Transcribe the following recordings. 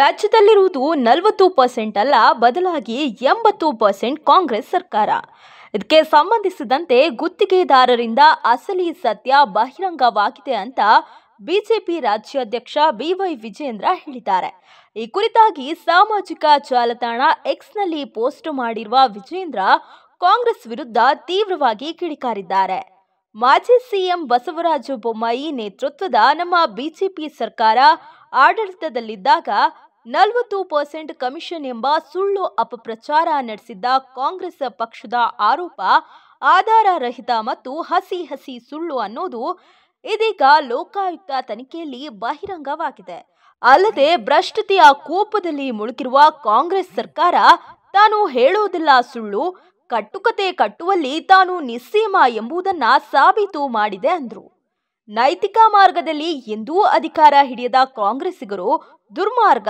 ರಾಜ್ಯದಲ್ಲಿರುವುದು ನಲವತ್ತು ಪರ್ಸೆಂಟ್ ಅಲ್ಲ ಬದಲಾಗಿ ಎಂಬತ್ತು ಪರ್ಸೆಂಟ್ ಕಾಂಗ್ರೆಸ್ ಸರ್ಕಾರ ಇದಕ್ಕೆ ಸಂಬಂಧಿಸಿದಂತೆ ಗುತ್ತಿಗೆದಾರರಿಂದ ಅಸಲಿ ಸತ್ಯ ಬಹಿರಂಗವಾಗಿದೆ ಅಂತ ಬಿಜೆಪಿ ರಾಜ್ಯಾಧ್ಯಕ್ಷ ಬಿವೈ ವಿಜೇಂದ್ರ ಹೇಳಿದ್ದಾರೆ ಈ ಕುರಿತಾಗಿ ಸಾಮಾಜಿಕ ಜಾಲತಾಣ ಎಕ್ಸ್ನಲ್ಲಿ ಪೋಸ್ಟ್ ಮಾಡಿರುವ ವಿಜೇಂದ್ರ ಕಾಂಗ್ರೆಸ್ ವಿರುದ್ಧ ತೀವ್ರವಾಗಿ ಕಿಡಿಕಾರಿದ್ದಾರೆ ಮಾಜಿ ಸಿಎಂ ಬಸವರಾಜ ಬೊಮ್ಮಾಯಿ ನೇತೃತ್ವದ ನಮ್ಮ ಬಿಜೆಪಿ ಸರ್ಕಾರ ಆಡಳಿತದಲ್ಲಿದ್ದಾಗ ನಲವತ್ತು ಪರ್ಸೆಂಟ್ ಕಮಿಷನ್ ಎಂಬ ಸುಳ್ಳು ಅಪಪ್ರಚಾರ ನಡೆಸಿದ್ದ ಕಾಂಗ್ರೆಸ್ ಪಕ್ಷದ ಆರೋಪ ಆಧಾರರಹಿತ ಮತ್ತು ಹಸಿ ಹಸಿ ಸುಳ್ಳು ಅನ್ನೋದು ಇದೀಗ ಲೋಕಾಯುಕ್ತ ತನಿಖೆಯಲ್ಲಿ ಬಹಿರಂಗವಾಗಿದೆ ಅಲ್ಲದೆ ಭ್ರಷ್ಟತೆಯ ಕೋಪದಲ್ಲಿ ಮುಳುಗಿರುವ ಕಾಂಗ್ರೆಸ್ ಸರ್ಕಾರ ತಾನು ಹೇಳೋದಿಲ್ಲ ಸುಳ್ಳು ಕಟ್ಟುಕತೆ ಕಟ್ಟುವಲ್ಲಿ ತಾನು ನಿಸ್ಸೀಮ ಎಂಬುದನ್ನ ಸಾಬೀತು ಮಾಡಿದೆ ಅಂದರು ನೈತಿಕ ಮಾರ್ಗದಲ್ಲಿ ಎಂದೂ ಅಧಿಕಾರ ಹಿಡಿಯದ ಕಾಂಗ್ರೆಸ್ಸಿಗರು ದುರ್ಮಾರ್ಗ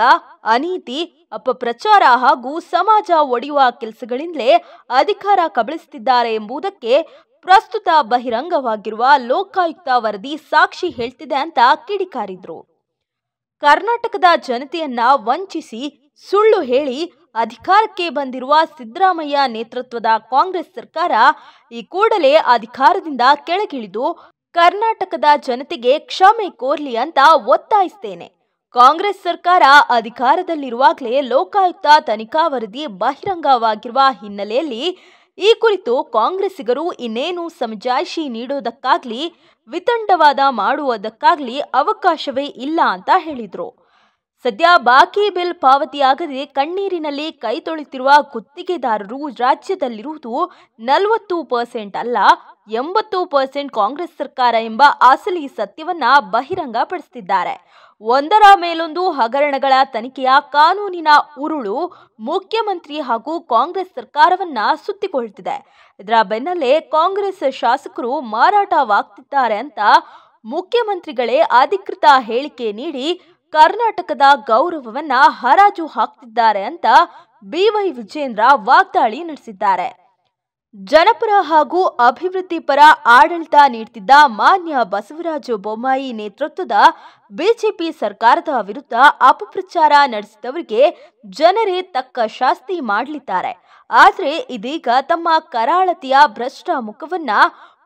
ಅನೀತಿ ಅಪಪ್ರಚಾರ ಹಾಗೂ ಸಮಾಜ ಒಡೆಯುವ ಕೆಲಸಗಳಿಂದಲೇ ಅಧಿಕಾರ ಕಬಳಿಸುತ್ತಿದ್ದಾರೆ ಎಂಬುದಕ್ಕೆ ಪ್ರಸ್ತುತ ಬಹಿರಂಗವಾಗಿರುವ ಲೋಕಾಯುಕ್ತ ವರದಿ ಸಾಕ್ಷಿ ಹೇಳ್ತಿದೆ ಅಂತ ಕಿಡಿಕಾರಿದ್ರು ಕರ್ನಾಟಕದ ಜನತೆಯನ್ನ ವಂಚಿಸಿ ಸುಳ್ಳು ಹೇಳಿ ಅಧಿಕಾರಕ್ಕೆ ಬಂದಿರುವ ಸಿದ್ದರಾಮಯ್ಯ ನೇತೃತ್ವದ ಕಾಂಗ್ರೆಸ್ ಸರ್ಕಾರ ಈ ಕೂಡಲೇ ಅಧಿಕಾರದಿಂದ ಕೆಳಗಿಳಿದು ಕರ್ನಾಟಕದ ಜನತೆಗೆ ಕ್ಷಮೆ ಕೋರ್ಲಿ ಅಂತ ಒತ್ತಾಯಿಸ್ತೇನೆ ಕಾಂಗ್ರೆಸ್ ಸರ್ಕಾರ ಅಧಿಕಾರದಲ್ಲಿರುವಾಗಲೇ ಲೋಕಾಯುಕ್ತ ತನಿಖಾ ವರದಿ ಬಹಿರಂಗವಾಗಿರುವ ಹಿನ್ನೆಲೆಯಲ್ಲಿ ಈ ಕುರಿತು ಕಾಂಗ್ರೆಸ್ಸಿಗರು ಇನ್ನೇನು ಸಮಜಾಯಿಷಿ ನೀಡೋದಕ್ಕಾಗ್ಲಿ ವಿತಂಡವಾದ ಮಾಡುವುದಕ್ಕಾಗ್ಲಿ ಅವಕಾಶವೇ ಇಲ್ಲ ಅಂತ ಹೇಳಿದರು ಸದ್ಯ ಬಾಕಿ ಬಿಲ್ ಪಾವತಿಯಾಗದೆ ಕಣ್ಣೀರಿನಲ್ಲಿ ಕೈ ತೊಳೆತಿರುವ ಗುತ್ತಿಗೆದಾರರು ರಾಜ್ಯದಲ್ಲಿರುವುದು ನಲವತ್ತು ಪರ್ಸೆಂಟ್ ಅಲ್ಲ ಎಂಬತ್ತು ಪರ್ಸೆಂಟ್ ಕಾಂಗ್ರೆಸ್ ಸರ್ಕಾರ ಎಂಬ ಅಸಲಿ ಸತ್ಯವನ್ನ ಬಹಿರಂಗಪಡಿಸುತ್ತಿದ್ದಾರೆ ಒಂದರ ಮೇಲೊಂದು ಹಗರಣಗಳ ತನಿಖೆಯ ಕಾನೂನಿನ ಉರುಳು ಮುಖ್ಯಮಂತ್ರಿ ಹಾಗೂ ಕಾಂಗ್ರೆಸ್ ಸರ್ಕಾರವನ್ನ ಸುತ್ತಿಕೊಳ್ತಿದೆ ಇದರ ಬೆನ್ನಲ್ಲೇ ಕಾಂಗ್ರೆಸ್ ಶಾಸಕರು ಮಾರಾಟವಾಗ್ತಿದ್ದಾರೆ ಅಂತ ಮುಖ್ಯಮಂತ್ರಿಗಳೇ ಅಧಿಕೃತ ಹೇಳಿಕೆ ನೀಡಿ ಕರ್ನಾಟಕದ ಗೌರವವನ್ನ ಹರಾಜು ಹಾಕ್ತಿದ್ದಾರೆ ಅಂತ ಬಿವೈ ವಿಜೇಂದ್ರ ವಾಗ್ದಾಳಿ ನಡೆಸಿದ್ದಾರೆ ಜನಪರ ಹಾಗೂ ಅಭಿವೃದ್ಧಿ ಪರ ಆಡಳಿತ ನೀಡುತ್ತಿದ್ದ ಮಾನ್ಯ ಬಸವರಾಜ ಬೊಮ್ಮಾಯಿ ನೇತೃತ್ವದ ಬಿಜೆಪಿ ಸರ್ಕಾರದ ವಿರುದ್ಧ ಅಪಪ್ರಚಾರ ನಡೆಸಿದವರಿಗೆ ಜನರೇ ತಕ್ಕ ಶಾಸ್ತಿ ಮಾಡಲಿದ್ದಾರೆ ಆದರೆ ಇದೀಗ ತಮ್ಮ ಕರಾಳತೆಯ ಭ್ರಷ್ಟ ಮುಖವನ್ನ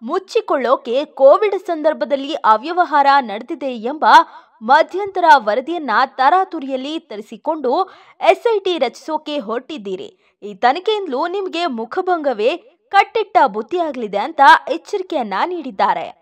ಮುಚ್ಚಿಕೊಳ್ಳೋಕೆ ಕೋವಿಡ್ ಸಂದರ್ಭದಲ್ಲಿ ಅವ್ಯವಹಾರ ನಡೆದಿದೆ ಎಂಬ ಮಧ್ಯಂತರ ವರದಿಯನ್ನ ತರಾತುರಿಯಲ್ಲಿ ತರಿಸಿಕೊಂಡು ಎಸ್ಐಟಿ ರಚಿಸೋಕೆ ಹೊರಟಿದ್ದೀರಿ ಈ ತನಿಖೆಯಿಂದಲೂ ನಿಮಗೆ ಮುಖಭಂಗವೇ ಕಟ್ಟಿಟ್ಟ ಬುತ್ತಿಯಾಗಲಿದೆ ಅಂತ ಎಚ್ಚರಿಕೆಯನ್ನ ನೀಡಿದ್ದಾರೆ